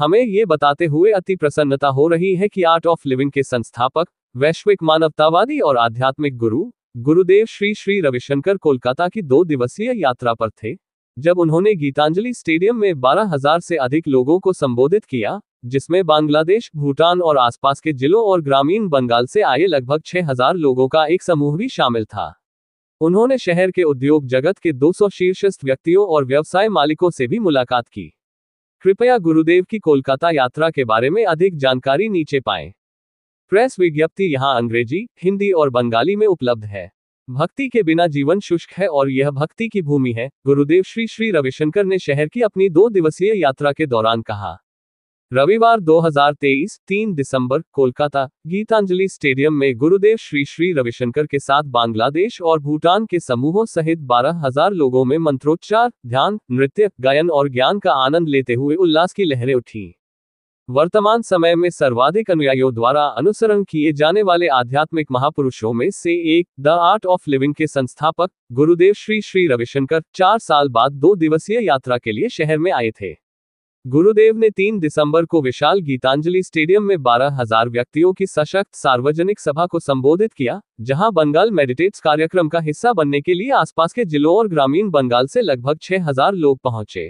हमें ये बताते हुए अति प्रसन्नता हो रही है कि आर्ट ऑफ लिविंग के संस्थापक वैश्विक मानवतावादी और आध्यात्मिक गुरु गुरुदेव श्री श्री रविशंकर कोलकाता की दो दिवसीय यात्रा पर थे जब उन्होंने गीतांजलि स्टेडियम में 12,000 से अधिक लोगों को संबोधित किया जिसमें बांग्लादेश भूटान और आसपास के जिलों और ग्रामीण बंगाल से आए लगभग 6,000 लोगों का एक समूह भी शामिल था उन्होंने शहर के उद्योग जगत के 200 शीर्षस्थ व्यक्तियों और व्यवसाय मालिकों से भी मुलाकात की कृपया गुरुदेव की कोलकाता यात्रा के बारे में अधिक जानकारी नीचे पाएं। प्रेस विज्ञप्ति यहाँ अंग्रेजी हिंदी और बंगाली में उपलब्ध है भक्ति के बिना जीवन शुष्क है और यह भक्ति की भूमि है गुरुदेव श्री श्री रविशंकर ने शहर की अपनी दो दिवसीय यात्रा के दौरान कहा रविवार 2023 तीन दिसंबर कोलकाता गीतांजलि स्टेडियम में गुरुदेव श्री श्री रविशंकर के साथ बांग्लादेश और भूटान के समूहों सहित बारह हजार लोगों में मंत्रोच्चार ध्यान नृत्य गायन और ज्ञान का आनंद लेते हुए उल्लास की लहरें उठी वर्तमान समय में सर्वाधिक अनुयायियों द्वारा अनुसरण किए जाने वाले आध्यात्मिक महापुरुषों में से एक द आर्ट ऑफ लिविंग के संस्थापक गुरुदेव श्री श्री रविशंकर चार साल बाद दो दिवसीय यात्रा के लिए शहर में आए थे गुरुदेव ने 3 दिसंबर को विशाल गीतांजलि स्टेडियम में बारह हज़ार व्यक्तियों की सशक्त सार्वजनिक सभा को संबोधित किया जहां बंगाल मेडिटेट्स कार्यक्रम का हिस्सा बनने के लिए आसपास के जिलों और ग्रामीण बंगाल से लगभग 6,000 लोग पहुंचे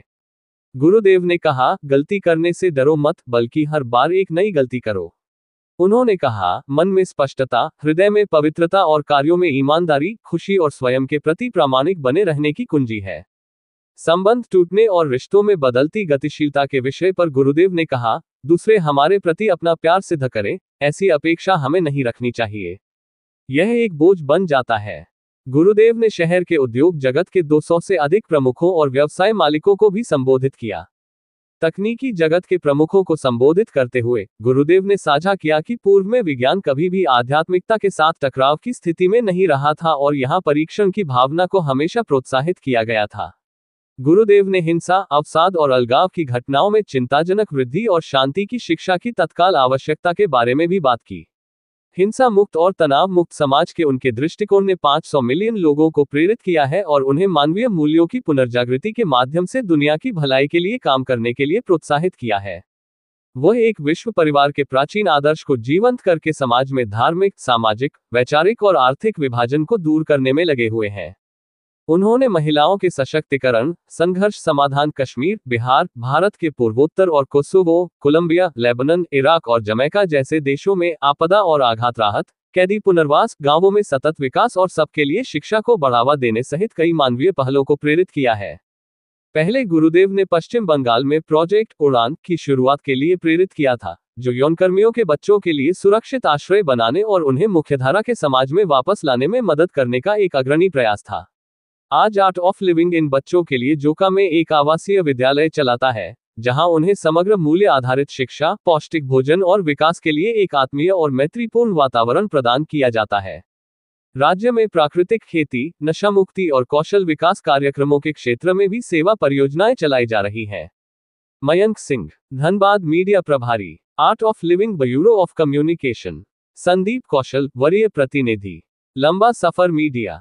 गुरुदेव ने कहा गलती करने से डरो मत बल्कि हर बार एक नई गलती करो उन्होंने कहा मन में स्पष्टता हृदय में पवित्रता और कार्यों में ईमानदारी खुशी और स्वयं के प्रति प्रामाणिक बने रहने की कुंजी है संबंध टूटने और रिश्तों में बदलती गतिशीलता के विषय पर गुरुदेव ने कहा दूसरे हमारे प्रति अपना प्यार सिद्ध करें ऐसी अपेक्षा हमें नहीं रखनी चाहिए यह एक बोझ बन जाता है गुरुदेव ने शहर के उद्योग जगत के 200 से अधिक प्रमुखों और व्यवसाय मालिकों को भी संबोधित किया तकनीकी जगत के प्रमुखों को संबोधित करते हुए गुरुदेव ने साझा किया कि पूर्व में विज्ञान कभी भी आध्यात्मिकता के साथ टकराव की स्थिति में नहीं रहा था और यहाँ परीक्षण की भावना को हमेशा प्रोत्साहित किया गया था गुरुदेव ने हिंसा अवसाद और अलगाव की घटनाओं में चिंताजनक वृद्धि और शांति की शिक्षा की तत्काल आवश्यकता के बारे में भी बात की हिंसा मुक्त और तनाव मुक्त समाज के उनके दृष्टिकोण ने 500 मिलियन लोगों को प्रेरित किया है और उन्हें मानवीय मूल्यों की पुनर्जागृति के माध्यम से दुनिया की भलाई के लिए काम करने के लिए प्रोत्साहित किया है वह एक विश्व परिवार के प्राचीन आदर्श को जीवंत करके समाज में धार्मिक सामाजिक वैचारिक और आर्थिक विभाजन को दूर करने में लगे हुए हैं उन्होंने महिलाओं के सशक्तिकरण संघर्ष समाधान कश्मीर बिहार भारत के पूर्वोत्तर और कोसोवो कोलंबिया लेबनन इराक और जमैका जैसे देशों में आपदा और आघात राहत कैदी पुनर्वास गांवों में सतत विकास और सबके लिए शिक्षा को बढ़ावा देने सहित कई मानवीय पहलों को प्रेरित किया है पहले गुरुदेव ने पश्चिम बंगाल में प्रोजेक्ट उड़ान की शुरुआत के लिए प्रेरित किया था जो यौनकर्मियों के बच्चों के लिए सुरक्षित आश्रय बनाने और उन्हें मुख्यधारा के समाज में वापस लाने में मदद करने का एक अग्रणी प्रयास था आज आर्ट ऑफ लिविंग इन बच्चों के लिए जोका में एक आवासीय विद्यालय चलाता है जहां उन्हें समग्र मूल्य आधारित शिक्षा पौष्टिक भोजन और विकास के लिए एक आत्मीय और मैत्रीपूर्ण वातावरण प्रदान किया जाता है राज्य में प्राकृतिक खेती नशा मुक्ति और कौशल विकास कार्यक्रमों के क्षेत्र में भी सेवा परियोजनाएं चलाई जा रही हैं मयंक सिंह धनबाद मीडिया प्रभारी Art of Living Bureau of Communication Sandeep Kaushal वरीय प्रतिनिधि लंबा सफर मीडिया